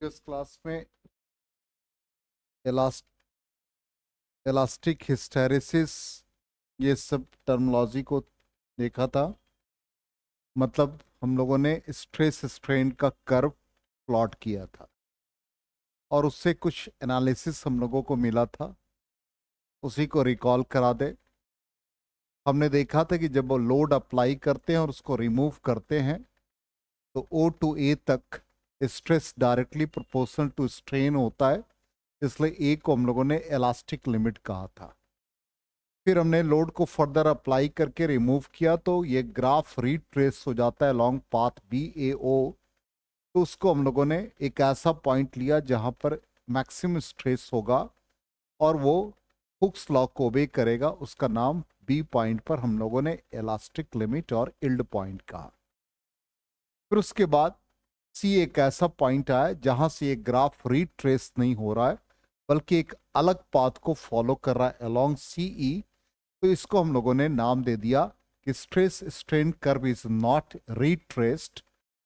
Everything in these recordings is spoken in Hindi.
प्रीवियस क्लास में एलास्ट एलास्टिक हिस्टेरिसिस ये सब टर्मोलॉजी को देखा था मतलब हम लोगों ने स्ट्रेस स्ट्रेन का कर्व प्लॉट किया था और उससे कुछ एनालिसिस हम लोगों को मिला था उसी को रिकॉल करा दे हमने देखा था कि जब वो लोड अप्लाई करते हैं और उसको रिमूव करते हैं तो ओ टू ए तक stress directly proportional to strain होता है इसलिए ए को हम लोगों ने एलास्टिक लिमिट कहा था फिर हमने लोड को फर्दर अप्लाई करके रिमूव किया तो ये ग्राफ रीट्रेस हो जाता है long path B A O तो उसको हम लोगों ने एक ऐसा पॉइंट लिया जहाँ पर मैक्सिमम स्ट्रेस होगा और वो हुक्स लॉ को ओबे करेगा उसका नाम बी पॉइंट पर हम लोगों ने एलास्टिक लिमिट और इल्ड पॉइंट कहा फिर उसके बाद सी एक ऐसा पॉइंट है जहां से एक ग्राफ रिट्रेस नहीं हो रहा है बल्कि एक अलग पाथ को फॉलो कर रहा है अलोंग सी ई तो इसको हम लोगों ने नाम दे दिया कि stress strain curve is not retraced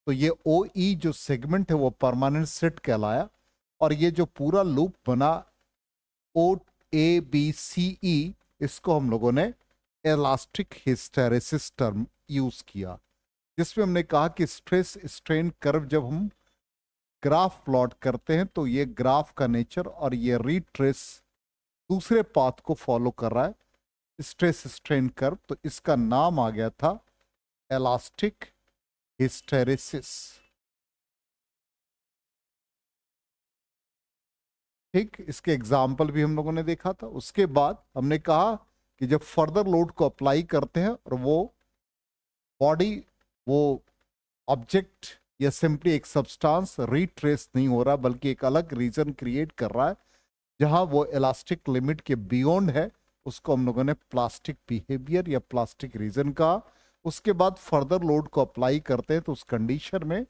तो ये ओ ई e जो सेगमेंट है वो परमानेंट सेट कहलाया और ये जो पूरा लूप बना ओ ए बी सी ई इसको हम लोगों ने एलास्टिक हिस्टेरेसिस टर्म यूज किया जिसमें हमने कहा कि स्ट्रेस स्ट्रेन कर्व जब हम ग्राफ प्लॉट करते हैं तो ये ग्राफ का नेचर और ये रीट्रेस दूसरे पाथ को फॉलो कर रहा है स्ट्रेस स्ट्रेन कर्व तो इसका नाम आ गया था एलास्टिक हिस्टेरेसिस ठीक इसके एग्जाम्पल भी हम लोगों ने देखा था उसके बाद हमने कहा कि जब फर्दर लोड को अप्लाई करते हैं और वो बॉडी वो ऑब्जेक्ट या सिंपली एक सब्सटेंस रिट्रेस नहीं हो रहा बल्कि एक अलग रीजन क्रिएट कर रहा है जहां वो इलास्टिक लिमिट के बियॉन्ड है उसको हम लोगों ने प्लास्टिक बिहेवियर या प्लास्टिक रीजन का उसके बाद फर्दर लोड को अप्लाई करते हैं तो उस कंडीशन में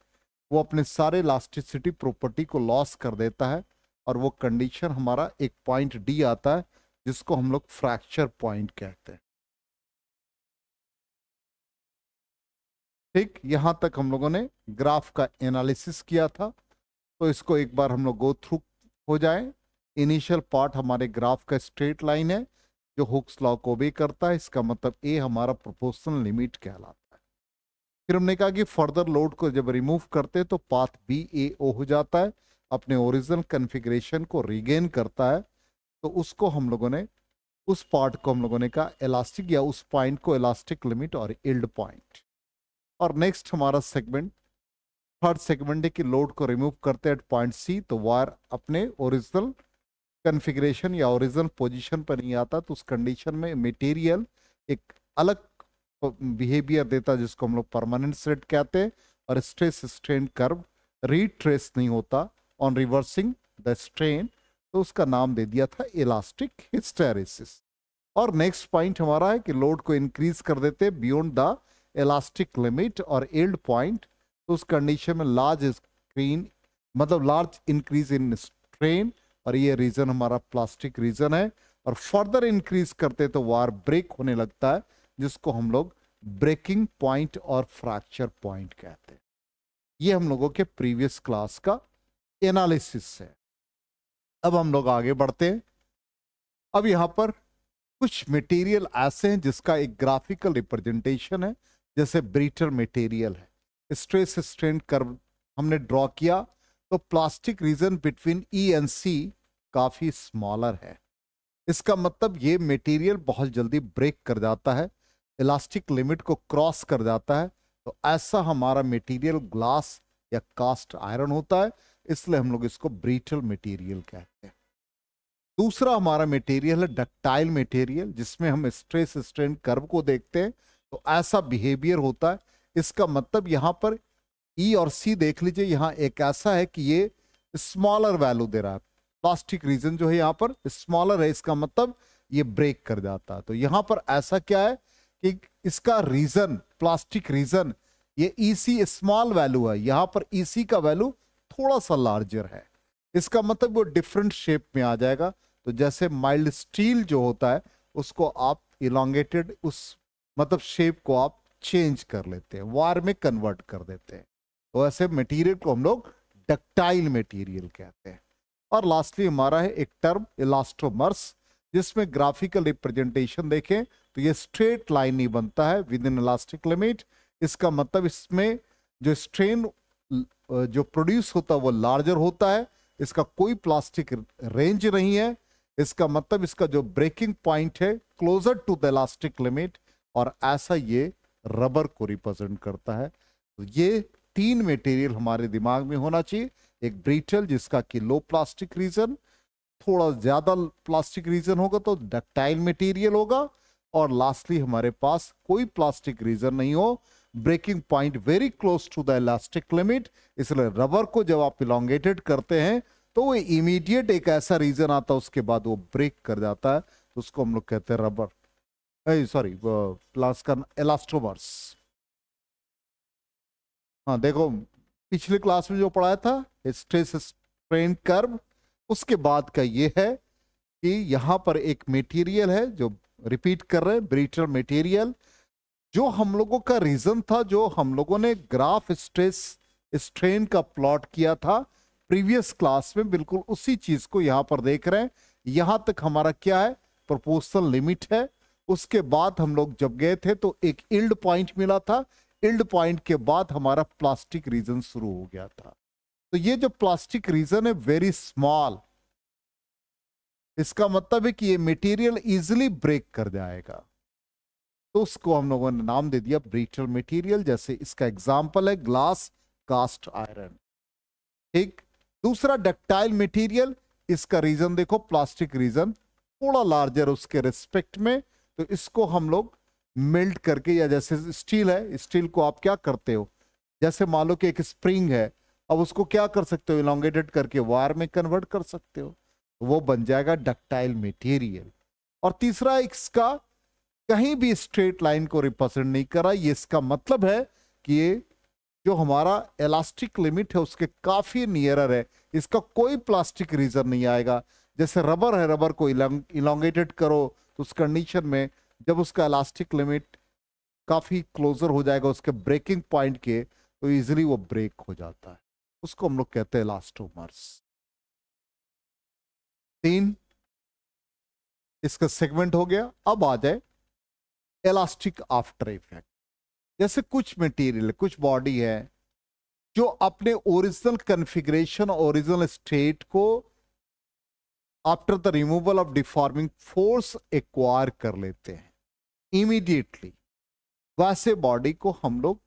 वो अपने सारे इलास्टिसिटी प्रॉपर्टी को लॉस कर देता है और वो कंडीशन हमारा एक पॉइंट डी आता है जिसको हम लोग फ्रैक्चर पॉइंट कहते हैं ठीक यहां तक हम लोगों ने ग्राफ का एनालिसिस किया था तो इसको एक बार हम लोग गो थ्रू हो जाए इनिशियल पार्ट हमारे ग्राफ का स्ट्रेट लाइन है जो हुक्स लॉ को भी करता है इसका मतलब ए हमारा प्रोपोर्शनल लिमिट कहलाता है फिर हमने कहा कि फर्दर लोड को जब रिमूव करते हैं तो पाथ बी ए ओ हो जाता है अपने ओरिजिनल कन्फिग्रेशन को रिगेन करता है तो उसको हम लोगों ने उस पार्ट को हम लोगों ने कहा इलास्टिक या उस पॉइंट को इलास्टिक लिमिट और इल्ड पॉइंट और नेक्स्ट हमारा सेगमेंट थर्ड सेगमेंट है कि लोड को रिमूव करते एट पॉइंट सी तो वायर अपने ओरिजिनल कन्फिग्रेशन या ओरिजिनल पोजीशन पर नहीं आता तो उस कंडीशन में मटेरियल एक अलग बिहेवियर देता जिसको हम लोग परमानेंट सेट कहते हैं और स्ट्रेस स्ट्रेन कर्व रीट्रेस नहीं होता ऑन रिवर्सिंग द स्ट्रेन तो उसका नाम दे दिया था इलास्टिक हिस्टेरिसिस और नेक्स्ट पॉइंट हमारा है कि लोड को इंक्रीज कर देते बियॉन्ड द इलास्टिक लिमिट और एल्ड पॉइंट तो उस कंडीशन में लार्ज स्क्रीन मतलब लार्ज इंक्रीज इन स्ट्रेन और ये रीजन हमारा प्लास्टिक रीजन है और फर्दर इंक्रीज करते तो वार ब्रेक होने लगता है जिसको हम लोग ब्रेकिंग पॉइंट और फ्रैक्चर पॉइंट कहते हैं ये हम लोगों के प्रीवियस क्लास का एनालिसिस है अब हम लोग आगे बढ़ते हैं अब यहां पर कुछ मटेरियल ऐसे हैं जिसका एक ग्राफिकल रिप्रेजेंटेशन है जैसे ब्रीटर मटेरियल है स्ट्रेस स्ट्रेन कर्व हमने ड्रॉ किया तो plastic region between E and C काफ़ी स्मॉलर है इसका मतलब ये मटेरियल बहुत जल्दी ब्रेक कर जाता है इलास्टिक लिमिट को क्रॉस कर जाता है तो ऐसा हमारा मटेरियल ग्लास या कास्ट आयरन होता है इसलिए हम लोग इसको ब्रीटल मटेरियल कहते हैं दूसरा हमारा मटेरियल है डक्टाइल मटेरियल जिसमें हम स्ट्रेस स्ट्रेन कर्व को देखते हैं तो ऐसा बिहेवियर होता है इसका मतलब यहां पर ई e और सी देख लीजिए यहां एक ऐसा है कि ये स्मॉलर वैल्यू दे रहा है प्लास्टिक रीजन जो है यहां पर स्मॉलर है इसका मतलब ये ब्रेक कर जाता है तो यहां पर ऐसा क्या है कि इसका रीजन प्लास्टिक रीजन ये ईसी स्मॉल वैल्यू है यहां पर ईसी e का वैल्यू थोड़ा सा लार्जर है इसका मतलब वो डिफरेंट शेप में आ जाएगा तो जैसे माइल्ड स्टील जो होता है उसको आप इलांगेटेड उस मतलब शेप को आप चेंज कर लेते हैं वार में कन्वर्ट कर देते हैं तो ऐसे मटेरियल को हम लोग डक्टाइल मटेरियल कहते हैं और लास्टली हमारा है एक टर्म इलास्टोमर्स जिसमें ग्राफिकल रिप्रेजेंटेशन देखें तो ये स्ट्रेट लाइन ही बनता है विद इन इलास्टिक लिमिट इसका मतलब इसमें जो स्ट्रेन जो प्रोड्यूस होता है वो लार्जर होता है इसका कोई प्लास्टिक रेंज नहीं है इसका मतलब इसका जो ब्रेकिंग पॉइंट है closer to the elastic limit और ऐसा ये रबर को रिप्रेजेंट करता है तो ये तीन मटेरियल हमारे दिमाग में होना चाहिए एक ब्रिटल जिसका कि लो प्लास्टिक रीजन थोड़ा ज्यादा प्लास्टिक रीजन होगा तो डक्टाइल मटेरियल होगा और लास्टली हमारे पास कोई प्लास्टिक रीजन नहीं हो breaking point very close to the elastic limit इसलिए रबर को जब आप इलांगेटेड करते हैं तो वो इमीडिएट एक ऐसा रीजन आता है उसके बाद वो ब्रेक कर जाता है तो उसको हम लोग कहते हैं रबर सॉरी प्लास का एलास्टोमर्स हाँ देखो पिछले क्लास में जो पढ़ाया था स्ट्रेस स्ट्रेन कर्व उसके बाद का ये है कि यहाँ पर एक मेटीरियल है जो रिपीट कर रहे हैं ब्रिटल मेटीरियल जो हम लोगों का रीजन था जो हम लोगों ने ग्राफ स्ट्रेस स्ट्रेन का प्लॉट किया था प्रीवियस क्लास में बिल्कुल उसी चीज को यहाँ पर देख रहे हैं यहाँ तक हमारा क्या है प्रपोजल लिमिट है उसके बाद हम लोग जब गए थे तो एक इल्ड पॉइंट मिला था इल्ड पॉइंट के बाद हमारा प्लास्टिक रीजन शुरू हो गया था तो ये जो प्लास्टिक रीजन है वेरी स्मॉल इसका मतलब है कि ये मटेरियल इजिली ब्रेक कर जाएगा तो उसको हम लोगों ने नाम दे दिया ब्रिटल मटेरियल जैसे इसका एग्जाम्पल है ग्लास कास्ट आयरन ठीक दूसरा डक्टाइल मटेरियल इसका रीजन देखो प्लास्टिक रीजन थोड़ा लार्जर उसके रिस्पेक्ट में तो इसको हम लोग मेल्ट करके या जैसे स्टील है स्टील को आप क्या करते हो जैसे मान लो कि एक स्प्रिंग है अब उसको क्या कर सकते हो इलांगेटेड करके वायर में कन्वर्ट कर सकते हो वो बन जाएगा डक्टाइल मटेरियल और तीसरा इसका कहीं भी स्ट्रेट लाइन को रिप्रेजेंट नहीं करा ये इसका मतलब है कि ये जो हमारा इलास्टिक लिमिट है उसके काफ़ी नियरर है इसका कोई प्लास्टिक रीजन नहीं आएगा जैसे रबर है रबर को इलांगेटेड करो तो उस कंडीशन में जब उसका इलास्टिक लिमिट काफ़ी क्लोजर हो जाएगा उसके ब्रेकिंग पॉइंट के तो ईजिली वो ब्रेक हो जाता है उसको हम लोग कहते हैं इलास्टोमर्स तीन इसका सेगमेंट हो गया अब आ जाए इलास्टिक आफ्टर इफेक्ट जैसे कुछ मटेरियल कुछ बॉडी है जो अपने ओरिजिनल कन्फिग्रेशन ओरिजिनल स्टेट को after the removal of deforming force acquire कर लेते हैं इमीडिएटली वैसे बॉडी को हम लोग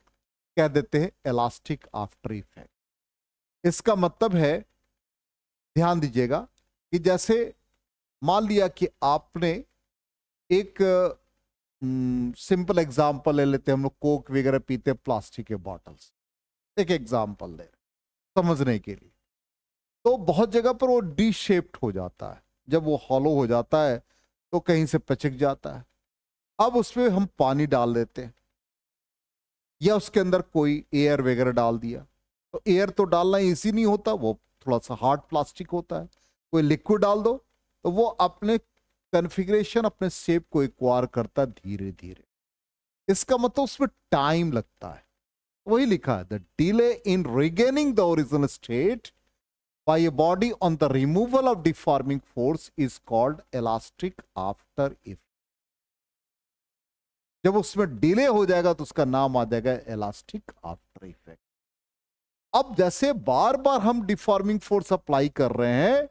कह देते हैं एलास्टिक आफ्टर इफेक्ट इसका मतलब है ध्यान दीजिएगा कि जैसे मान लिया कि आपने एक सिंपल एग्जांपल ले लेते हैं हम लोग कोक वगैरह पीते हैं प्लास्टिक के बॉटल्स एक एग्जांपल ले समझने के लिए तो बहुत जगह पर वो डी शेप्ड हो जाता है जब वो हॉलो हो जाता है तो कहीं से पचक जाता है अब उसमें हम पानी डाल देते हैं या उसके अंदर कोई एयर वगैरह डाल दिया तो एयर तो डालना इजी नहीं होता वो थोड़ा सा हार्ड प्लास्टिक होता है कोई लिक्विड डाल दो तो वो अपने कन्फिग्रेशन अपने शेप को एक्वायर करता है धीरे धीरे इसका मतलब उसमें टाइम लगता है वही लिखा है the delay in regaining the original state by a body on the removal of deforming force is called elastic after effect. जब उसमें डिले हो जाएगा तो उसका नाम आ जाएगा इलास्टिक आफ्टर इफेक्ट अब जैसे बार बार हम डिफॉर्मिंग फोर्स अप्लाई कर रहे हैं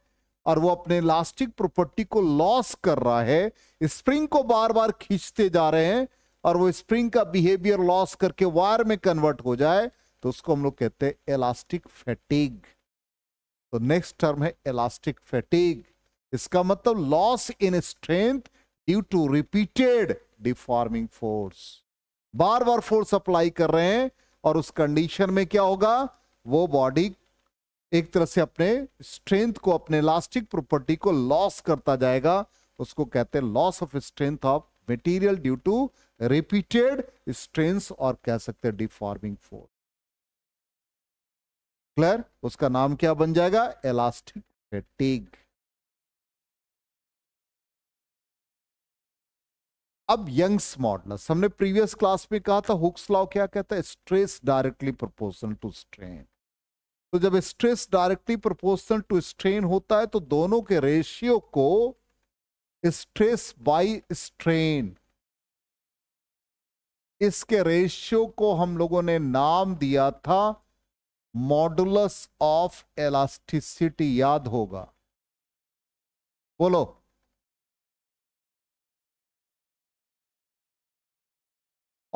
और वो अपने इलास्टिक प्रॉपर्टी को लॉस कर रहा है स्प्रिंग को बार बार खींचते जा रहे हैं और वो स्प्रिंग का बिहेवियर लॉस करके वायर में कन्वर्ट हो जाए तो उसको हम लोग कहते हैं इलास्टिक फैटिग तो नेक्स्ट टर्म है इलास्टिक फैटिग इसका मतलब loss in strength due to repeated deforming force बार बार फोर्स अप्लाई कर रहे हैं और उस कंडीशन में क्या होगा वो बॉडी एक तरह से अपने स्ट्रेंथ को अपने इलास्टिक प्रॉपर्टी को लॉस करता जाएगा उसको कहते हैं loss of strength of material due to repeated strength और कह सकते हैं डिफॉर्मिंग फोर्स क्लियर उसका नाम क्या बन जाएगा एलास्टिक फैटिग अब यंग्स मॉडलस हमने प्रीवियस क्लास में कहा था हुक्स लॉ क्या कहता है stress directly proportional to strain तो जब stress directly proportional to strain होता है तो दोनों के रेशियो को स्ट्रेस बाय स्ट्रेन इसके रेशियो को हम लोगों ने नाम दिया था मॉडुलस ऑफ एलास्टिसिटी याद होगा बोलो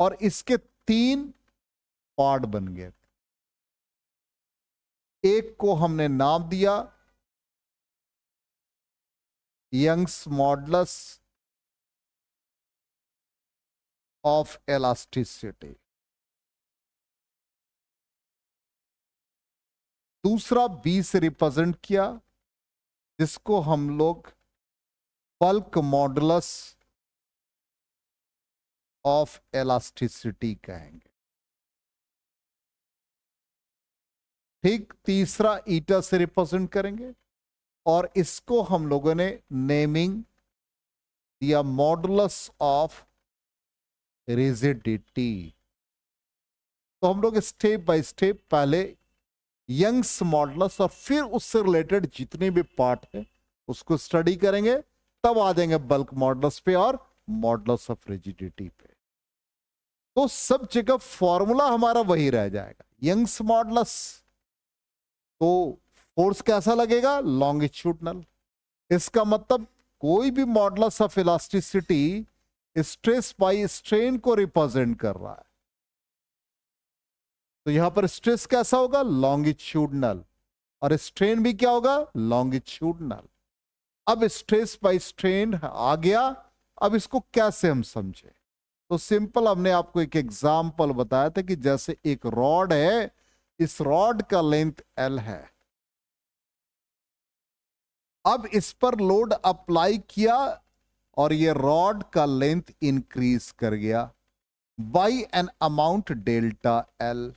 और इसके तीन पार्ट बन गए एक को हमने नाम दिया यंग्स मॉडलस ऑफ एलास्टिसिटी दूसरा बी से रिप्रेजेंट किया जिसको हम लोग बल्क मॉडलस ऑफ एलास्टिसिटी कहेंगे ठीक तीसरा ईटा से रिप्रेजेंट करेंगे और इसको हम लोगों ने नेमिंग दिया मॉडलस ऑफ रिजिडिटी तो हम लोग स्टेप बाय स्टेप पहले यंग्स मॉडलस और फिर उससे रिलेटेड जितने भी पार्ट है उसको स्टडी करेंगे तब आ जाएंगे बल्क मॉडलस पे और मॉडलस ऑफ रिजिडिटी पे तो सब जगह फॉर्मूला हमारा वही रह जाएगा यंग्स मॉडलस तो फोर्स कैसा लगेगा लॉन्गिट्यूडनल इसका मतलब कोई भी modulus of elasticity stress by strain को रिप्रेजेंट कर रहा है तो यहां पर स्ट्रेस कैसा होगा लॉन्गिट्यूडनल और स्ट्रेन भी क्या होगा लॉन्गिट्यूडनल अब स्ट्रेस बाय स्ट्रेन आ गया अब इसको कैसे हम समझे तो सिंपल हमने आपको एक एग्जाम्पल बताया था कि जैसे एक रॉड है इस रॉड का लेंथ एल है अब इस पर लोड अप्लाई किया और ये रॉड का लेंथ इंक्रीज कर गया by an amount delta L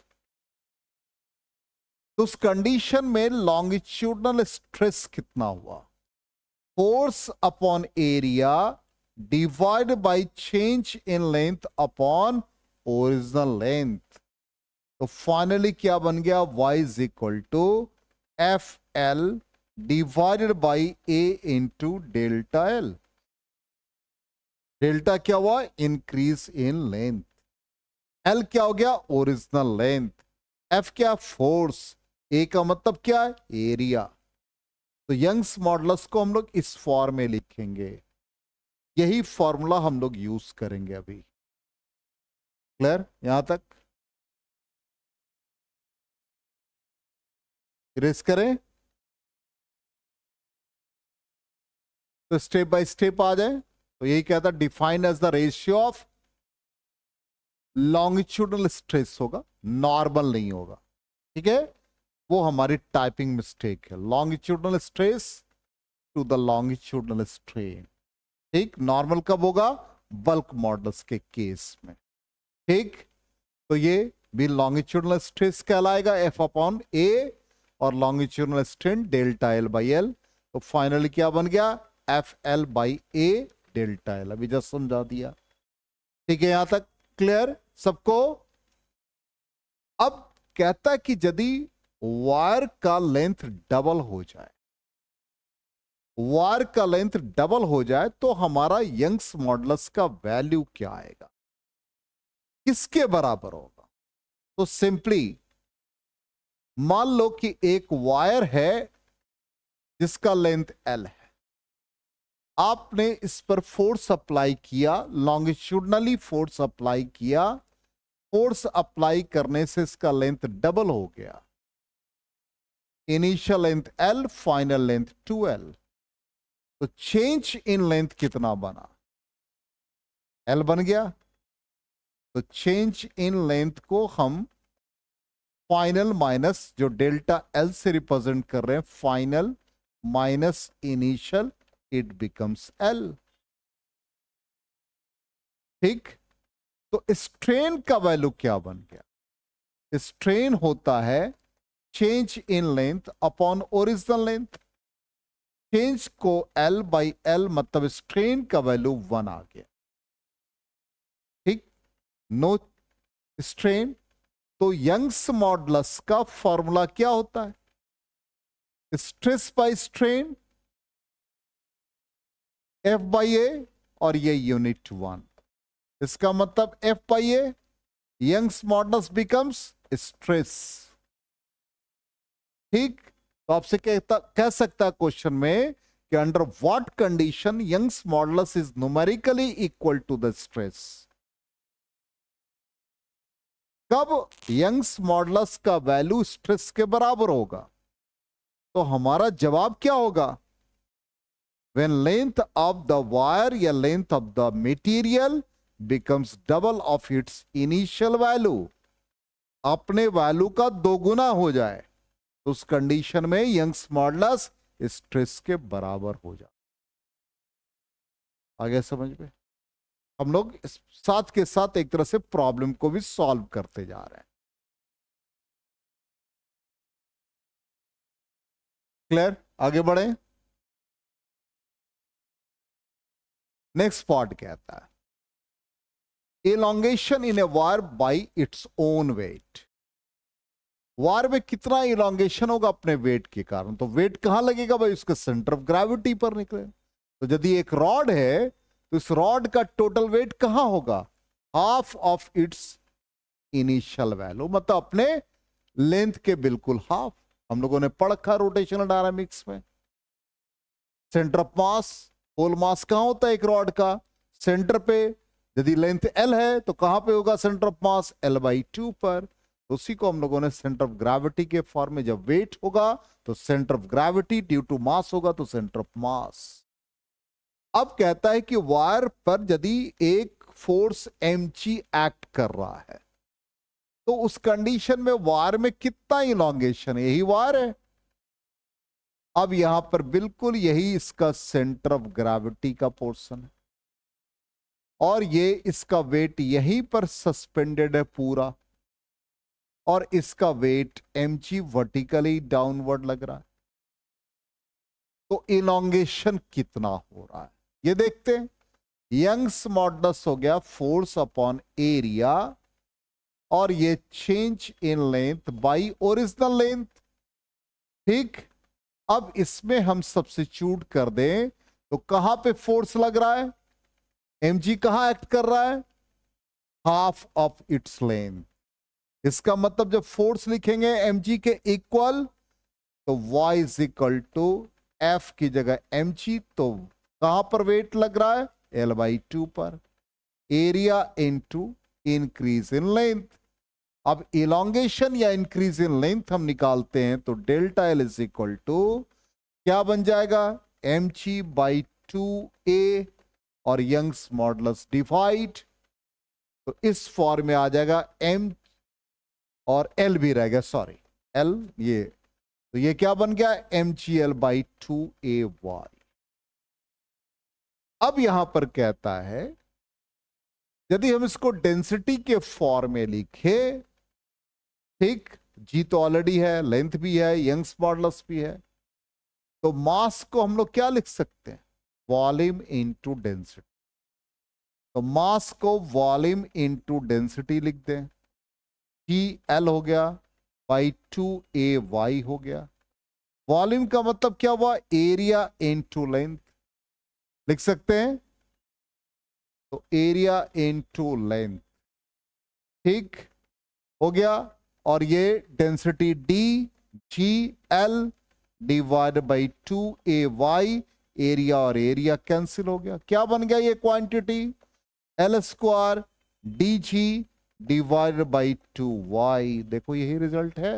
तो उस कंडीशन में लॉन्गिट्यूडनल स्ट्रेस कितना हुआ force upon area divide by change in length upon original length तो फाइनली क्या बन गया Y is equal to F L divided by A into delta L delta क्या हुआ इंक्रीज इन लेंथ एल क्या हो गया ओरिजिनल लेंथ एफ क्या फोर्स ए का मतलब क्या है एरिया तो यंग्स मॉडल्स को हम लोग इस फॉर्म में लिखेंगे यही फॉर्मूला हम लोग यूज करेंगे अभी क्लियर यहां तक रेस करें तो स्टेप बाय स्टेप आ जाए तो यही कहता define as the ratio of longitudinal stress होगा नॉर्मल नहीं होगा ठीक है वो हमारी टाइपिंग मिस्टेक है longitudinal stress to the longitudinal strain ठीक नॉर्मल कब होगा बल्क मॉडल्स के केस में ठीक तो ये भी लॉन्गिट्यूडनल स्ट्रेस कहलाएगा एफ अपॉन ए और longitudinal strain delta L by L तो फाइनली क्या बन गया F L by A delta L अभी जस्ट समझा दिया ठीक है यहां तक क्लियर सबको अब कहता कि यदि वायर का लेंथ डबल हो जाए वायर का लेंथ डबल हो जाए तो हमारा यंग्स मॉडलस का वैल्यू क्या आएगा किसके बराबर होगा तो सिंपली मान लो कि एक वायर है जिसका लेंथ एल है आपने इस पर फोर्स अप्लाई किया लॉन्गिट्यूडनली फोर्स अप्लाई किया फोर्स अप्लाई करने से इसका लेंथ डबल हो गया initial length L final length two L तो चेंज इन लेंथ कितना बना एल बन गया तो चेंज इन लेंथ को हम फाइनल माइनस जो डेल्टा एल से रिप्रेजेंट कर रहे हैं final minus initial it becomes L ठीक तो स्ट्रेन का वैल्यू क्या बन गया स्ट्रेन होता है change in length upon original length change को एल बाई एल मतलब स्ट्रेन का वैल्यू वन आ गया ठीक नो स्ट्रेन तो यंग्स मॉडलस का फॉर्मूला क्या होता है stress by strain F by A और ये यूनिट वन इसका मतलब F by A Young's modulus becomes stress ठीक तो आपसे कहता कह सकता है क्वेश्चन में कि under what condition Young's modulus is numerically equal to the stress कब यंग्स मॉडलस का वैल्यू स्ट्रेस के बराबर होगा तो हमारा जवाब क्या होगा when length of the wire या length of the material becomes double of its initial value अपने वैल्यू का दोगुना हो जाए तो उस कंडीशन में यंग्स मॉडलस स्ट्रेस के बराबर हो जाता आगे समझ में हम लोग साथ के साथ एक तरह से प्रॉब्लम को भी सॉल्व करते जा रहे हैं क्लियर आगे बढ़े नेक्स्ट पार्ट कहता है elongation in a wire by its own weight वार में कितना इलांगेशन होगा अपने वेट के कारण तो वेट कहां लगेगा भाई उसके सेंटर ऑफ ग्रेविटी पर निकले तो यदि एक रॉड है तो इस रॉड का टोटल वेट कहां होगा half of its initial value मतलब अपने लेंथ के बिल्कुल हाफ हम लोगों ने पढ़ रखा रोटेशनल डायनामिक्स में centre of mass whole mass कहा होता है एक रॉड का सेंटर पे यदि लेंथ एल है तो कहां पे होगा centre of mass L by two पर उसी को हम लोगों ने सेंटर ऑफ ग्रेविटी के फॉर्म में जब वेट होगा तो centre of gravity due to mass होगा तो सेंटर ऑफ मास अब कहता है कि वायर पर यदि एक फोर्स एम एक्ट कर रहा है तो उस कंडीशन में वायर में कितना इलोंगेशन यही वायर है अब यहां पर बिल्कुल यही इसका सेंटर ऑफ ग्रेविटी का पोर्शन है और ये इसका वेट यहीं पर सस्पेंडेड है पूरा और इसका weight M G vertically downward लग रहा है तो इलोंगेशन कितना हो रहा है ये देखते हैं यंग्स मॉडलस हो गया फोर्स अपॉन एरिया और ये change in length by original length ठीक अब इसमें हम सब्सिट्यूट कर दें तो कहां पे फोर्स लग रहा है एम जी कहां एक्ट कर रहा है हाफ ऑफ इट्स लेंथ इसका मतलब जब फोर्स लिखेंगे एम जी के इक्वल तो Y is equal to F की जगह एम जी तो कहां पर वेट लग रहा है एल बाई टू पर area in two increase in length अब इलांगेशन या इंक्रीज इन लेंथ हम निकालते हैं तो delta L is equal to क्या बन जाएगा M G by two A और यंग्स मॉडल डिफाइड तो इस फॉर्म में आ जाएगा एम और एल भी रह गया सॉरी एल ये तो ये क्या बन गया M G L by two A Y अब यहां पर कहता है यदि हम इसको डेंसिटी के फॉर्म में लिखे ठीक जी तो ऑलरेडी है लेंथ भी है यंग्स मॉडलस भी है तो मास को हम लोग क्या लिख सकते हैं वॉल्यूम इनटू डेंसिटी तो मास को वॉल्यूम इनटू डेंसिटी लिख दें टी एल हो गया बाई टू ए वाई हो गया वॉल्यूम का मतलब क्या हुआ एरिया इन टू लेंथ लिख सकते हैं तो एरिया इन टू लेंथ ठीक हो गया और ये density D G L divide by two A Y area और एरिया कैंसिल हो गया क्या बन गया ये quantity L square D G divide by two Y देखो यही रिजल्ट है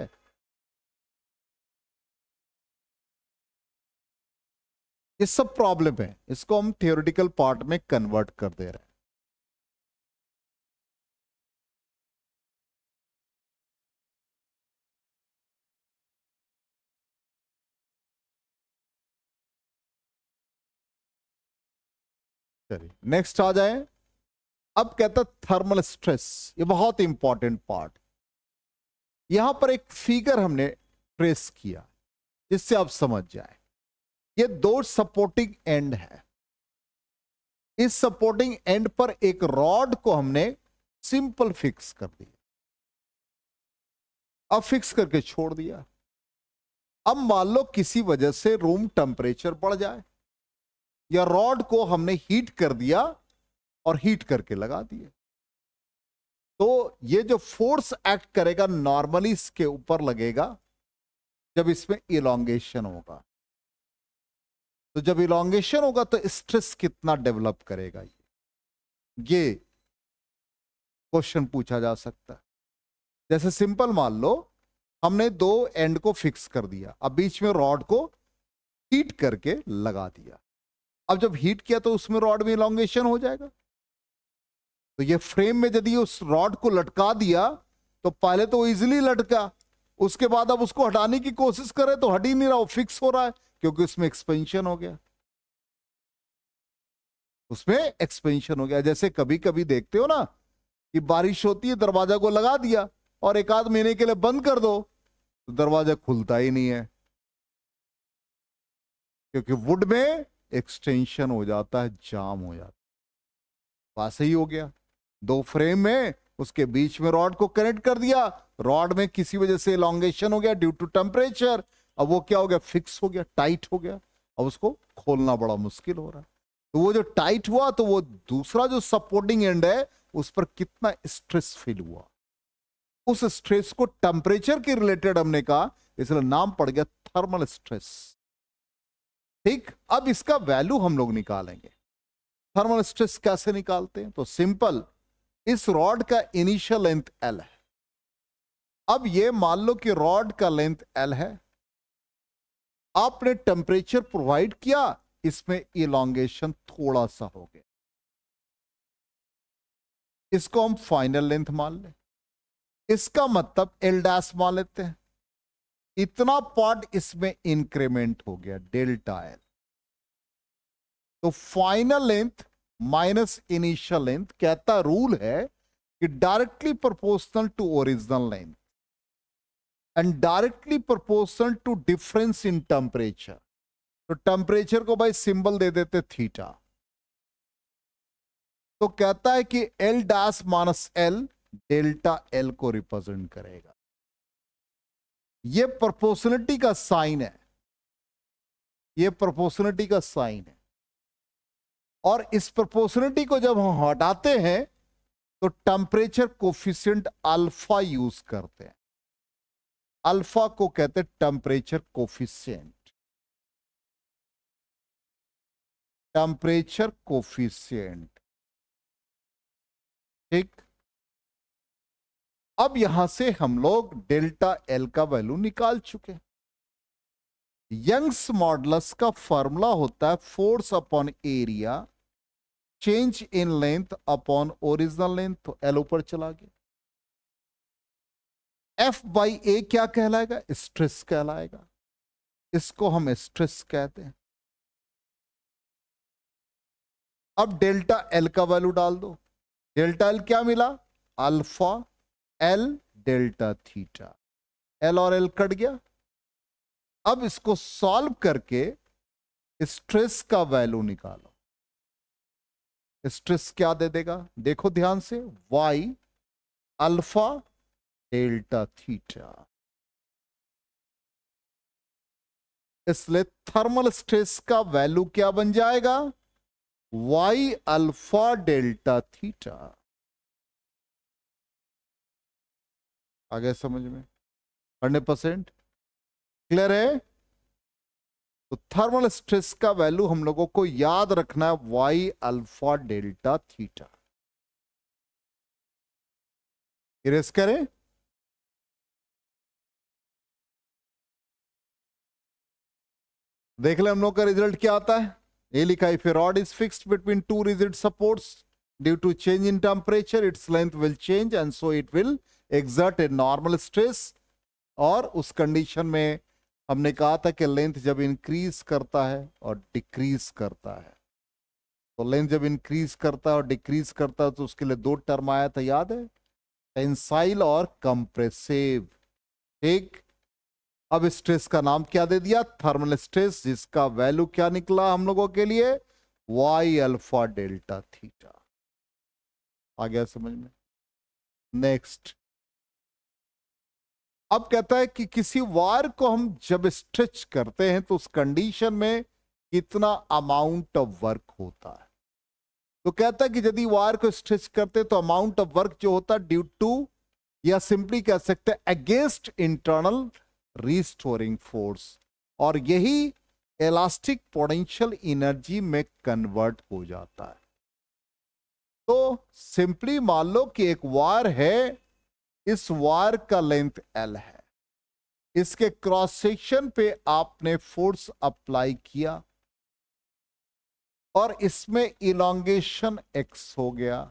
ये सब प्रॉब्लम है इसको हम थियोरिटिकल पार्ट में कन्वर्ट कर दे रहे हैं चलिए नेक्स्ट आ जाए अब कहता थर्मल स्ट्रेस ये बहुत इंपॉर्टेंट पार्ट यहां पर एक फिगर हमने ट्रेस किया जिससे आप समझ जाए ये दो सपोर्टिंग एंड है इस सपोर्टिंग एंड पर एक रॉड को हमने सिंपल फिक्स कर दिया अब फिक्स करके छोड़ दिया अब मान लो किसी वजह से रूम टेम्परेचर बढ़ जाए या रॉड को हमने हीट कर दिया और हीट करके लगा दिए तो ये जो फोर्स एक्ट करेगा नॉर्मली इसके ऊपर लगेगा जब इसमें इलांगेशन होगा तो जब इलोंगेशन होगा तो स्ट्रेस कितना डेवलप करेगा ये ये क्वेश्चन पूछा जा सकता है जैसे सिंपल मान लो हमने दो एंड को फिक्स कर दिया अब बीच में रॉड को हीट करके लगा दिया अब जब हीट किया तो उसमें रॉड में इलांगेशन हो जाएगा तो ये फ्रेम में यदि उस रॉड को लटका दिया तो पहले तो इजिली लटका उसके बाद अब उसको हटाने की कोशिश करे तो हट ही नहीं रहा वो फिक्स हो रहा है क्योंकि उसमें एक्सपेंशन हो गया उसमें एक्सपेंशन हो गया जैसे कभी कभी देखते हो ना कि बारिश होती है दरवाजा को लगा दिया और एक आध महीने के लिए बंद कर दो तो दरवाजा खुलता ही नहीं है क्योंकि वुड में एक्सटेंशन हो जाता है जाम हो जाता है वैसे ही हो गया दो फ्रेम में उसके बीच में रॉड को कनेक्ट कर दिया रॉड में किसी वजह से लॉन्गेशन हो गया ड्यू टू टेम्परेचर अब वो क्या हो गया फिक्स हो गया टाइट हो गया अब उसको खोलना बड़ा मुश्किल हो रहा है तो वो जो टाइट हुआ तो वो दूसरा जो सपोर्टिंग एंड है उस पर कितना स्ट्रेस फील हुआ उस स्ट्रेस को टेम्परेचर के रिलेटेड हमने कहा इसलिए नाम पड़ गया थर्मल स्ट्रेस ठीक अब इसका वैल्यू हम लोग निकालेंगे थर्मल स्ट्रेस कैसे निकालते हैं तो सिंपल इस रॉड का इनिशियल लेंथ एल है अब ये मान लो कि रॉड का लेंथ एल है आपने टेम्परेचर प्रोवाइड किया इसमें इलोंगेशन थोड़ा सा हो गया इसको हम फाइनल लेंथ मान लें इसका मतलब एलडास मान लेते हैं इतना पार्ट इसमें इंक्रीमेंट हो गया डेल्टा एल तो final length minus initial length कहता रूल है कि directly proportional to original length and directly proportional to difference in temperature तो टेम्परेचर को भाई सिंबल दे देते थीटा तो कहता है कि L dash minus L delta L को रिप्रेजेंट करेगा ये प्रोपोर्शनलिटी का साइन है ये प्रोपोर्शनलिटी का साइन है और इस प्रोपोर्शनिटी को जब हम हटाते हैं तो टेम्परेचर कोफिशियंट अल्फा यूज करते हैं अल्फा को कहते हैं टेम्परेचर कोफिशियंट टेम्परेचर कोफिशियंट ठीक अब यहां से हम लोग डेल्टा एल का वैल्यू निकाल चुके हैं यंग्स मॉडलस का फॉर्मूला होता है force upon area change in length upon original length तो एल ऊपर चला गया एफ बाई ए क्या कहलाएगा स्ट्रेस कहलाएगा इसको हम स्ट्रेस कहते हैं अब डेल्टा एल का वैल्यू डाल दो डेल्टा एल क्या मिला alpha L delta theta L और एल कट गया अब इसको सॉल्व करके स्ट्रेस का वैल्यू निकालो स्ट्रेस क्या दे देगा देखो ध्यान से वाई अल्फा डेल्टा थीटा इसलिए थर्मल स्ट्रेस का वैल्यू क्या बन जाएगा वाई अल्फा डेल्टा थीटा आ गया समझ में हंड्रेड परसेंट क्लियर है तो थर्मल स्ट्रेस का वैल्यू हम लोगों को याद रखना है Y alpha delta theta erase करें देख ले हम लोग का रिजल्ट क्या आता है ये लिखा if rod is fixed between two rigid supports due to change in temperature its length will change and so it will exert a normal stress और उस कंडीशन में हमने कहा था कि लेंथ जब इंक्रीज करता है और डिक्रीज करता है तो लेंथ जब इंक्रीज करता है और डिक्रीज करता है तो उसके लिए दो टर्म आया था याद है टेंसाइल और कंप्रेसिव ठीक अब स्ट्रेस का नाम क्या दे दिया थर्मल स्ट्रेस जिसका वैल्यू क्या निकला हम लोगों के लिए वाई अल्फा डेल्टा थीटा आ गया समझ में नेक्स्ट अब कहता है कि किसी वायर को हम जब स्ट्रेच करते हैं तो उस कंडीशन में कितना अमाउंट ऑफ वर्क होता है तो कहता है कि यदि वायर को स्ट्रेच करते तो अमाउंट ऑफ वर्क जो होता है ड्यू टू या सिंपली कह सकते हैं अगेंस्ट इंटरनल रिस्टोरिंग फोर्स और यही इलास्टिक पोटेंशियल एनर्जी में कन्वर्ट हो जाता है तो सिंपली मान लो कि एक वायर है इस वायर का लेंथ एल है इसके क्रॉस सेक्शन पे आपने फोर्स अप्लाई किया और इसमें इलोंगेशन एक्स हो गया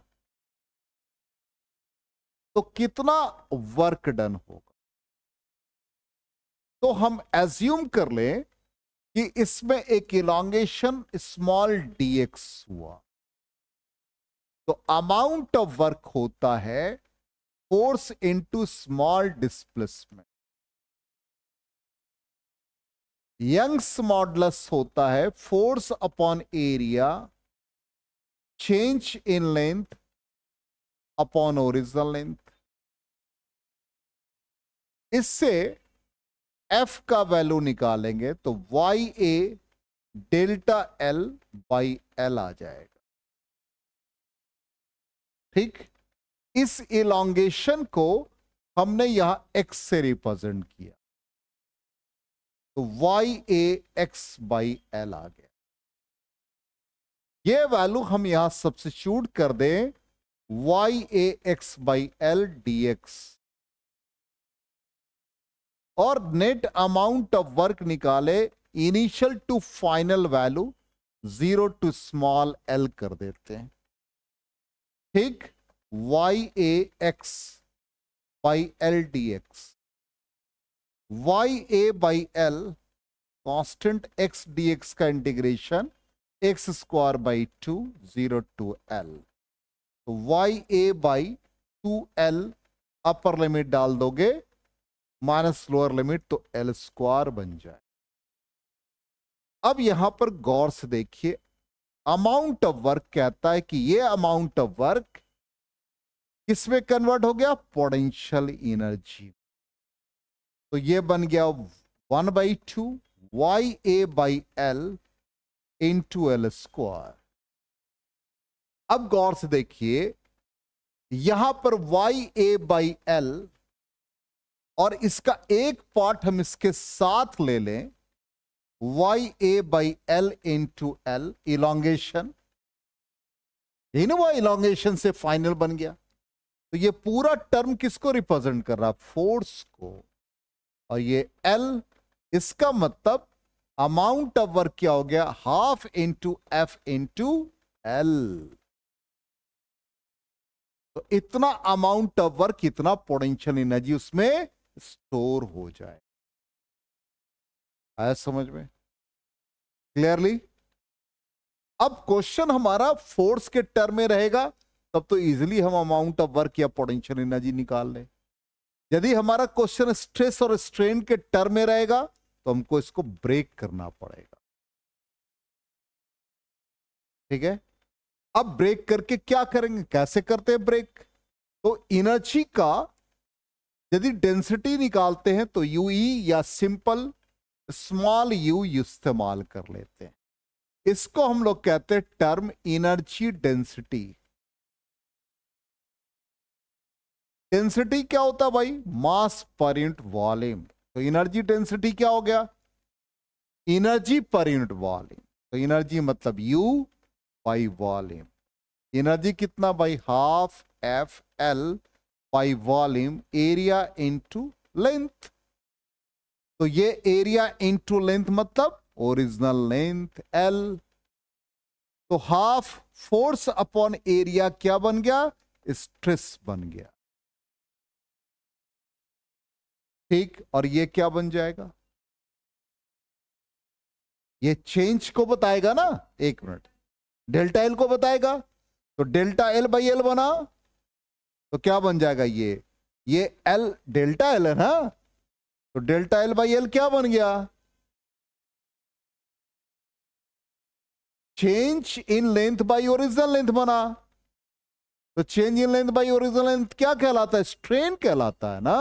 तो कितना वर्क डन होगा तो हम एज्यूम कर ले कि इसमें एक इलोंगेशन स्मॉल डीएक्स हुआ तो अमाउंट ऑफ वर्क होता है force into small displacement Young's modulus होता है force upon area change in length upon original length इससे एफ का वैल्यू निकालेंगे तो Y A delta L by L आ जाएगा ठीक इस इलांगेशन को हमने यहां एक्स से रिप्रेजेंट किया तो Y A X by L आ गया ये वैल्यू हम यहां सब्सिट्यूट कर दें Y A X by L D X और नेट अमाउंट ऑफ वर्क निकाले initial to final value zero to small L कर देते हैं ठीक Y A X by L D X Y A by L constant X D X का integration X square by two zero to L तो Y A by two L upper limit डाल दोगे माइनस लोअर लिमिट तो एल स्क्वायर बन जाए अब यहां पर गौर से देखिए अमाउंट ऑफ वर्क कहता है कि ये अमाउंट ऑफ वर्क किस में कन्वर्ट हो गया पोटेंशियल एनर्जी तो ये बन गया one by two Y A by L into L square अब गौर से देखिए यहां पर वाई ए बाई एल और इसका एक पार्ट हम इसके साथ ले लें Y A by L into L elongation Y elongation से फाइनल बन गया तो ये पूरा टर्म किसको रिप्रेजेंट कर रहा है फोर्स को और ये एल इसका मतलब अमाउंट ऑफ वर्क क्या हो गया half into F into L तो इतना अमाउंट ऑफ वर्क इतना पोटेंशियल एनर्जी उसमें स्टोर हो जाए आया समझ में क्लियरली अब क्वेश्चन हमारा फोर्स के टर्म में रहेगा तब तो इजिली हम अमाउंट ऑफ वर्क या पोटेंशियल एनर्जी निकाल लें यदि हमारा क्वेश्चन स्ट्रेस और स्ट्रेन के टर्म में रहेगा तो हमको इसको ब्रेक करना पड़ेगा ठीक है अब ब्रेक करके क्या करेंगे कैसे करते हैं ब्रेक तो इनर्जी का यदि डेंसिटी निकालते हैं तो यू ई या सिंपल स्मॉल यू इस्तेमाल कर लेते हैं इसको हम लोग कहते हैं टर्म इनर्जी डेंसिटी डेंसिटी क्या होता भाई मास पर यूनिट वॉल्यूम तो एनर्जी डेंसिटी क्या हो गया एनर्जी पर यूनिट वॉल्यूम तो एनर्जी मतलब यू बाई वॉल्यूम एनर्जी कितना by half F L by volume area into length तो ये एरिया इनटू लेंथ मतलब ओरिजिनल लेंथ एल तो हाफ फोर्स अपॉन एरिया क्या बन गया स्ट्रेस बन गया ठीक और ये क्या बन जाएगा ये चेंज को बताएगा ना एक मिनट डेल्टा एल को बताएगा तो डेल्टा एल बाई एल बना तो क्या बन जाएगा ये ये एल डेल्टा एल है ना तो डेल्टा एल बाई एल क्या बन गया change in length by original length बना तो change in length by original length क्या कहलाता है स्ट्रेन कहलाता है ना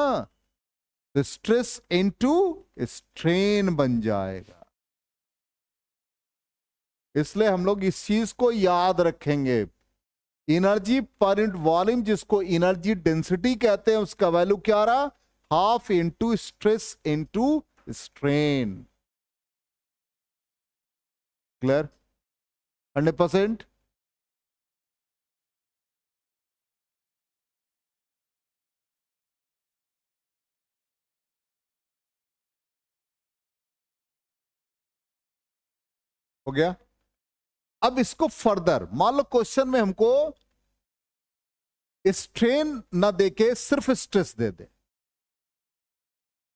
तो स्ट्रेस इनटू स्ट्रेन बन जाएगा इसलिए हम लोग इस चीज को याद रखेंगे एनर्जी पर इंट वॉल्यूम जिसको एनर्जी डेंसिटी कहते हैं उसका वैल्यू क्या रहा half into stress into strain clear hundred percent हो गया अब इसको फर्दर मान लो क्वेश्चन में हमको स्ट्रेन ना देके सिर्फ स्ट्रेस दे दे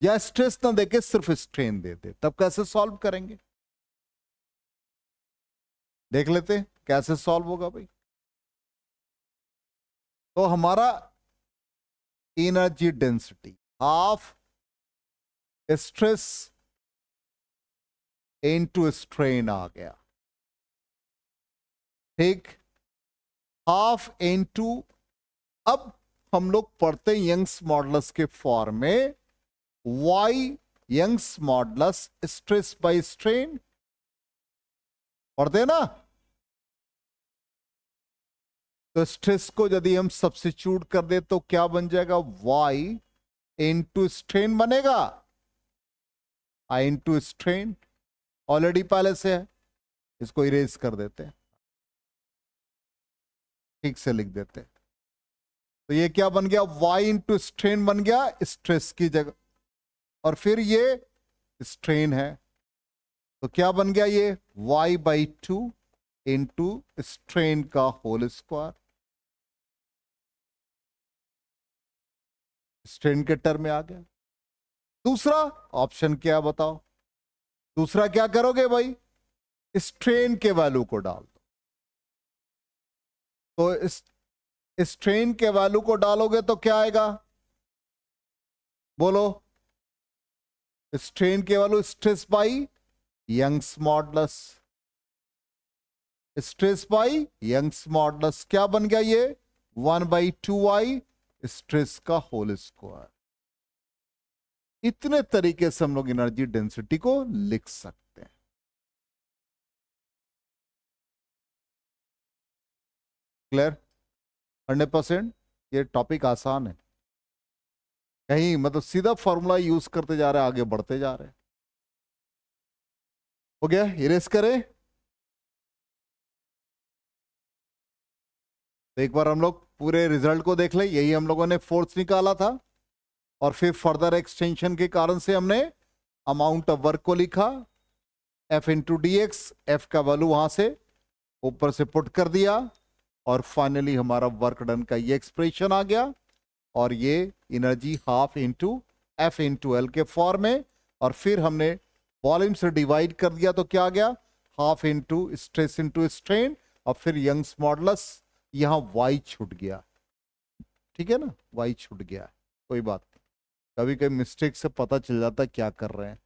या स्ट्रेस ना देके सिर्फ स्ट्रेन दे दे तब कैसे सॉल्व करेंगे देख लेते कैसे सॉल्व होगा भाई तो हमारा energy density half stress into strain आ गया ठीक हाफ इनटू अब हम लोग पढ़ते हैं यंग्स मॉडलस के फॉर्म में Y Young's modulus stress by strain पढ़ते ना तो स्ट्रेस को यदि हम सब्सिट्यूट कर दे तो क्या बन जाएगा वाई टू स्ट्रेन बनेगा आई टू स्ट्रेन ऑलरेडी पहले से है इसको इरेज कर देते हैं ठीक से लिख देते हैं तो ये क्या बन गया वाई इंटू स्ट्रेन बन गया स्ट्रेस की जगह और फिर ये स्ट्रेन है तो क्या बन गया ये y by two into strain का होल स्क्वायर स्ट्रेन के टर्म में आ गया दूसरा ऑप्शन क्या बताओ दूसरा क्या करोगे भाई इस ट्रेन के वैल्यू को डाल दो तो इस इस ट्रेन के वैल्यू को डालोगे तो क्या आएगा बोलो इस ट्रेन के value stress by Young's modulus stress by Young's modulus क्या बन गया ये one by two I stress का होल स्क्वायर इतने तरीके से हम लोग एनर्जी डेंसिटी को लिख सकते हैं क्लियर हंड्रेड परसेंट ये टॉपिक आसान है कहीं मतलब सीधा फॉर्मूला यूज करते जा रहे आगे बढ़ते जा रहे हो गया इरेस करें तो एक बार हम लोग पूरे रिजल्ट को देख ले यही हम लोगों ने फोर्स निकाला था और फिर फर्दर एक्सटेंशन के कारण से हमने अमाउंट ऑफ वर्क को लिखा F into D X F का वैल्यू वहां से ऊपर से पुट कर दिया और फाइनली हमारा वर्क डन का ये एक्सप्रेशन आ गया और ये energy half into F into L के फॉर्म में और फिर हमने वॉल्यूम से डिवाइड कर दिया तो क्या आ गया half into stress into strain और फिर यंग्स मॉडलस यहां वाई छूट गया ठीक है ना वाई छूट गया कोई बात कभी कभी मिस्टेक से पता चल जाता है क्या कर रहे हैं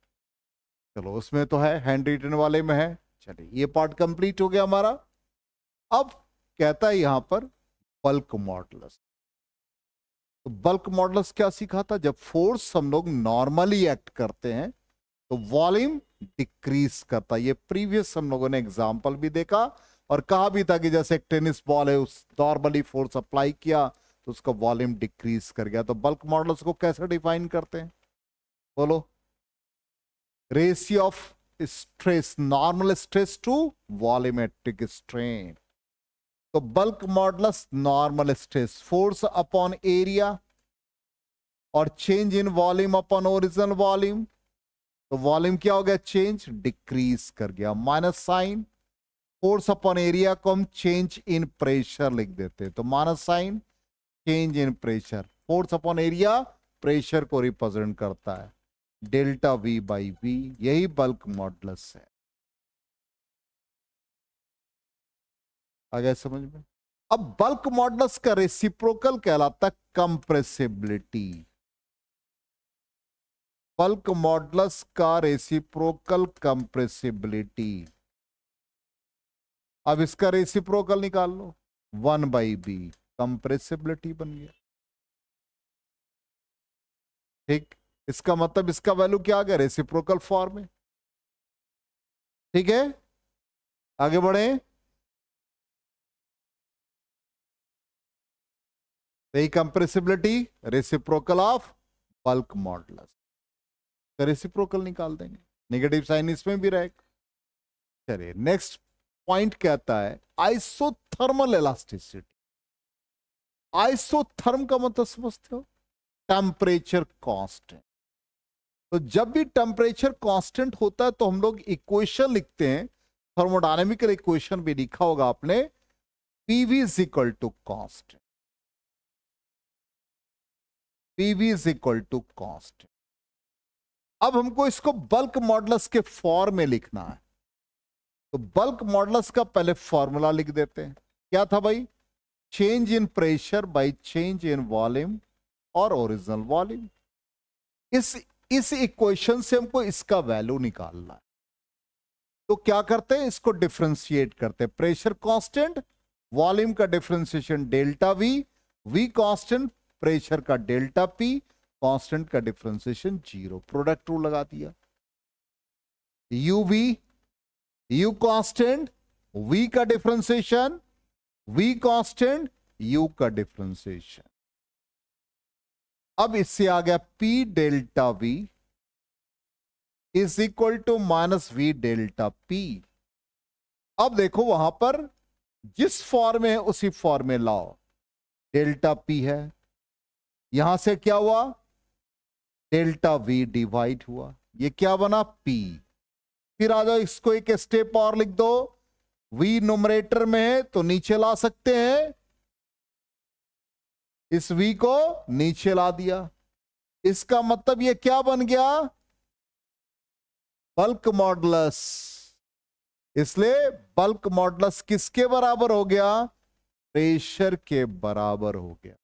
चलो उसमें तो है हैंड रिटन वाले में है चलिए ये पार्ट कंप्लीट हो गया हमारा अब कहता है यहां पर बल्क मॉडल्स तो बल्क मॉडल्स क्या सीखा था जब फोर्स हम लोग नॉर्मली एक्ट करते हैं तो वॉल्यूम डिक्रीज करता ये प्रीवियस हम लोगों ने एग्जाम्पल भी देखा और कहा भी था कि जैसे एक टेनिस बॉल है उस नॉर्मली फोर्स अप्लाई किया तो उसका वॉल्यूम डिक्रीज कर गया तो बल्क मॉडल्स को कैसे डिफाइन करते हैं बोलो ratio of stress normal stress to volumetric strain तो bulk modulus normal stress force upon area और change in volume upon original volume तो वॉल्यूम क्या हो गया चेंज डिक्रीज कर गया minus sign force upon area को हम चेंज इन प्रेशर लिख देते हैं तो minus sign change in pressure force upon area pressure को रिप्रेजेंट करता है डेल्टा वी बाई वी यही बल्क मॉडल है आ गया समझ में अब बल्क मॉडल्स का रेसिप्रोकल कहलाता है कंप्रेसिबिलिटी बल्क मॉडल्स का रेसिप्रोकल कंप्रेसिबिलिटी अब इसका रेसिप्रोकल निकाल लो वन बाई बी कंप्रेसिबिलिटी बन गया ठीक इसका मतलब इसका वैल्यू क्या आ गया रेसिप्रोकल फॉर्म है ठीक है आगे बढ़े यही compressibility reciprocal of bulk modulus तो रेसिप्रोकल निकाल देंगे नेगेटिव साइन इसमें भी रहेगा चलिए नेक्स्ट पॉइंट कहता है आइसोथर्मल इलास्टिसिटी आइसोथर्म का मतलब समझते हो टेम्परेचर कांस्टेंट तो जब भी टेम्परेचर कांस्टेंट होता है तो हम लोग इक्वेशन लिखते हैं थर्मोडायनेमिकल इक्वेशन भी लिखा होगा आपने PV is equal to constant PV is equal to constant अब हमको इसको बल्क मॉडल्स के फॉर्म में लिखना है तो बल्क मॉडल्स का पहले फॉर्मूला लिख देते हैं क्या था भाई change in pressure by change in volume or original volume इस इस इक्वेशन से हमको इसका वैल्यू निकालना है तो क्या करते हैं इसको डिफ्रेंशिएट करते हैं प्रेशर कांस्टेंट वॉल्यूम का differentiation delta V V constant pressure का डेल्टा पी कांस्टेंट का डिफ्रेंसिएशन जीरो प्रोडक्ट रूल लगा दिया U V U constant V का डिफ्रेंसिएशन वी कांस्टेंट यू का डिफ्रेंसिएशन अब इससे आ गया P delta V is equal to minus V delta P अब देखो वहां पर जिस फॉर्म है उसी फॉर्म में लाओ डेल्टा पी है यहां से क्या हुआ डेल्टा वी डिवाइड हुआ ये क्या बना पी फिर आ जाओ इसको एक स्टेप और लिख दो वी नोमरेटर में है तो नीचे ला सकते हैं इस वी को नीचे ला दिया इसका मतलब ये क्या बन गया बल्क मॉडलस इसलिए बल्क मॉडलस किसके बराबर हो गया प्रेशर के बराबर हो गया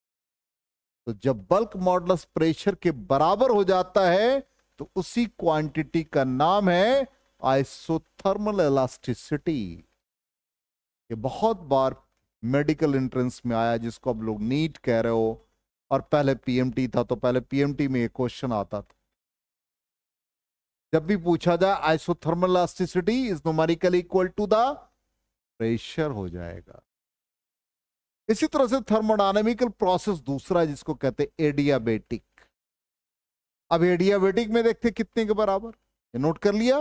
तो जब बल्क मॉडलस प्रेशर के बराबर हो जाता है तो उसी क्वांटिटी का नाम है आइसोथर्मल इलास्टिसिटी ये बहुत बार मेडिकल एंट्रेंस में आया जिसको अब लोग नीट कह रहे हो और पहले पीएमटी था तो पहले पीएमटी में ये क्वेश्चन आता था जब भी पूछा जाए isothermal elasticity is numerical equal to the pressure हो जाएगा इसी तरह से थर्मोडाइनमिकल प्रोसेस दूसरा जिसको कहते हैं एडियाबेटिक अब एडियाबेटिक में देखते कितने के बराबर ये नोट कर लिया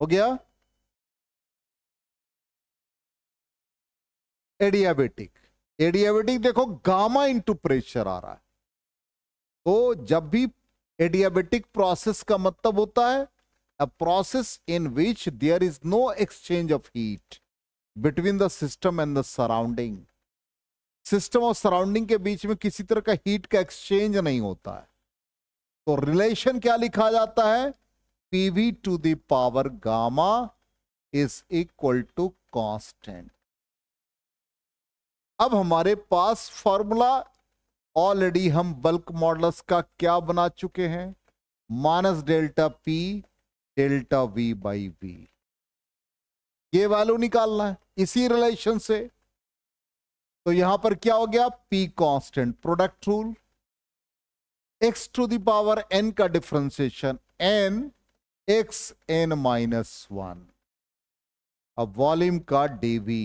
हो गया एडियाबेटिक एडियाबेटिक देखो गामा इनटू प्रेशर आ रहा है तो जब भी एडियाबेटिक प्रोसेस का मतलब होता है a process in which there is no exchange of heat between the system and the surrounding system और सराउंडिंग के बीच में किसी तरह का हीट का एक्सचेंज नहीं होता है तो रिलेशन क्या लिखा जाता है PV to the power gamma is equal to constant अब हमारे पास फॉर्मूला ऑलरेडी हम बल्क मॉडल्स का क्या बना चुके हैं minus delta P delta V by V ये वैल्यू निकालना है इसी रिलेशन से तो यहां पर क्या हो गया P constant product rule X to the power N का differentiation N X N minus one अब वॉल्यूम का DV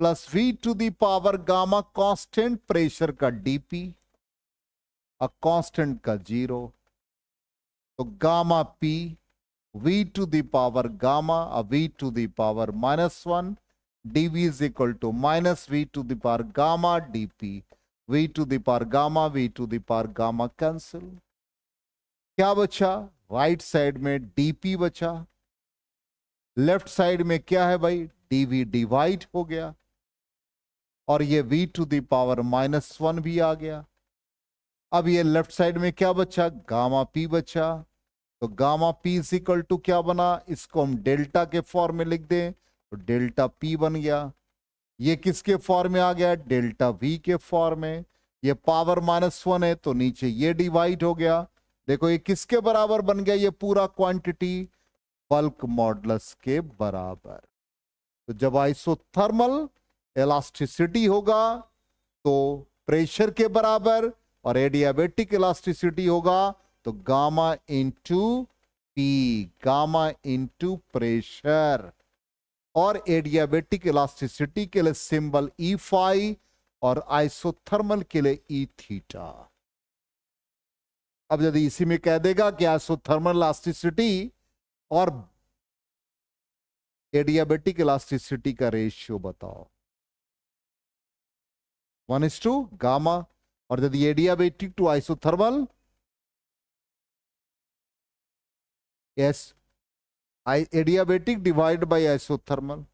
plus V to the power gamma constant pressure का डीपी और कांस्टेंट का जीरो तो gamma P V to the power gamma और V to power minus one DV is equal to minus V to the power gamma DP V to the power gamma V to the power gamma cancel क्या बचा राइट साइड में डीपी बचा लेफ्ट साइड में क्या है भाई डीवी डिवाइड हो गया और ये v to power minus one भी आ गया अब ये लेफ्ट साइड में क्या बचा गामा p बचा तो gamma p is equal to क्या बना इसको हम डेल्टा के फॉर्म में लिख दें तो डेल्टा p बन गया ये किसके फॉर्म में आ गया डेल्टा v के फॉर्म में ये पावर माइनस वन है तो नीचे ये डिवाइड हो गया देखो ये किसके बराबर बन गया ये पूरा क्वांटिटी बल्क मॉडल के बराबर तो जब आइसोथर्मल इलास्टिसिटी होगा तो प्रेशर के बराबर और एडियाबेटिक इलास्टिसिटी होगा तो gamma into P gamma into pressure और एडियाबेटिक इलास्टिसिटी के लिए सिंबल ई फाइव और आइसोथर्मल के लिए ई e थीटा अब यदि इसी में कह देगा कि आइसोथर्मल इलास्टिसिटी और एडियाबेटिक इलास्टिसिटी का रेशियो बताओ वन इज टू गामा और यदि adiabatic to isothermal as adiabatic divide by isothermal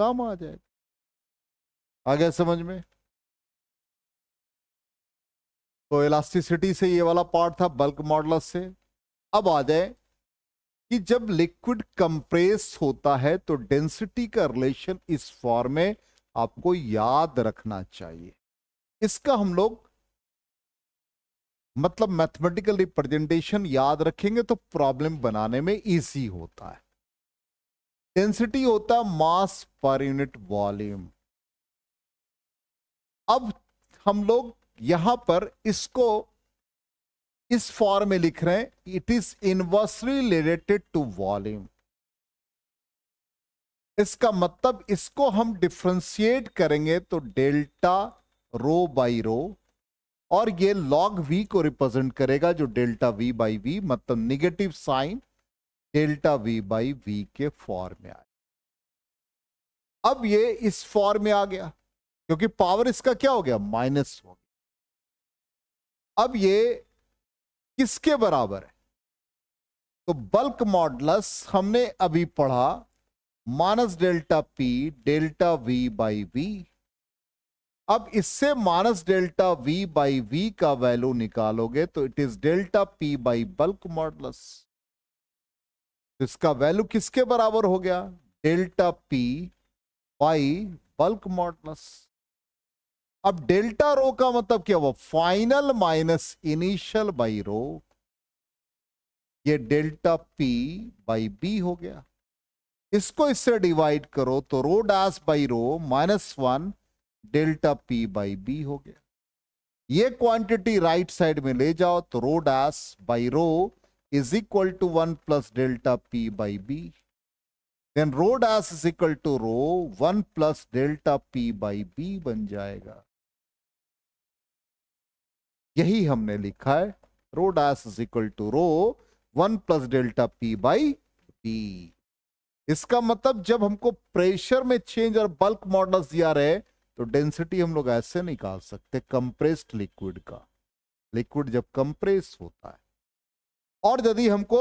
gamma आ जाएगा आ गया समझ में तो इलास्टिसिटी से ये वाला पार्ट था बल्क मॉडल से अब आ जाए कि जब लिक्विड कंप्रेस होता है तो डेंसिटी का रिलेशन इस फॉर्म में आपको याद रखना चाहिए इसका हम लोग मतलब मैथमेटिकल रिप्रेजेंटेशन याद रखेंगे तो प्रॉब्लम बनाने में इजी होता है डेंसिटी होता है मास पर यूनिट वॉल्यूम अब हम लोग यहां पर इसको इस फॉर्म में लिख रहे हैं it is inversely related to volume इसका मतलब इसको हम डिफ्रेंशिएट करेंगे तो डेल्टा रो बाई रो और ये लॉग वी को रिप्रेजेंट करेगा जो डेल्टा वी बाई वी मतलब negative sign delta V by V के फॉर्म में आए अब ये इस फॉर्म में आ गया क्योंकि पावर इसका क्या हो गया माइनस हो गया अब ये किसके बराबर है तो बल्क मॉडलस हमने अभी पढ़ा minus delta P delta V by V अब इससे minus delta V by V का वैल्यू निकालोगे तो it is delta P by bulk modulus तो इसका वैल्यू किसके बराबर हो गया delta P by bulk modulus अब डेल्टा रो का मतलब क्या हुआ final minus initial by rho ये डेल्टा पी बाई बी हो गया इसको इससे डिवाइड करो तो rho dash by rho minus one delta P by B हो गया ये क्वांटिटी राइट साइड में ले जाओ तो rho dash by rho is equal to one plus delta P by B then rho dash is equal to rho one plus delta P by B बन जाएगा यही हमने लिखा है rho dash is equal to rho one plus delta P by B इसका मतलब जब हमको प्रेशर में चेंज और बल्क मॉडल्स दिया रहे तो डेंसिटी हम लोग ऐसे निकाल सकते कंप्रेस्ड लिक्विड का लिक्विड जब कंप्रेस होता है और यदि हमको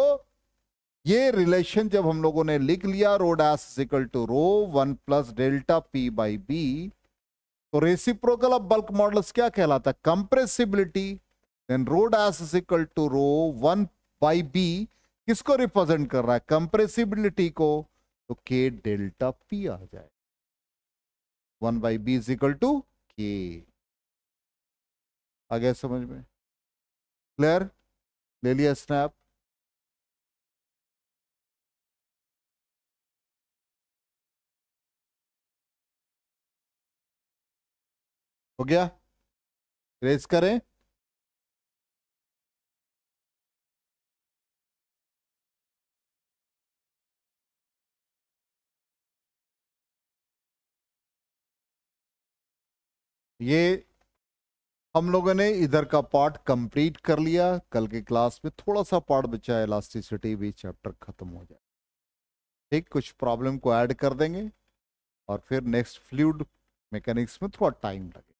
ये रिलेशन जब हम लोगों ने लिख लिया rho dash is equal to rho one plus delta P by B तो रेसिप्रोकल ऑफ बल्क मॉडल्स क्या कहलाता है compressibility then rho dash is equal to rho one by B किसको रिप्रेजेंट कर रहा है कंप्रेसिबिलिटी को तो के डेल्टा पी आ जाए one by B is equal to K आ गया समझ में क्लियर ले लिया स्नैप हो गया रेस करें ये हम लोगों ने इधर का पार्ट कंप्लीट कर लिया कल के क्लास में थोड़ा सा पार्ट बचा है इलास्टिसिटी भी चैप्टर ख़त्म हो जाए ठीक कुछ प्रॉब्लम को ऐड कर देंगे और फिर नेक्स्ट फ्लूड मैकेनिक्स में थोड़ा टाइम लगे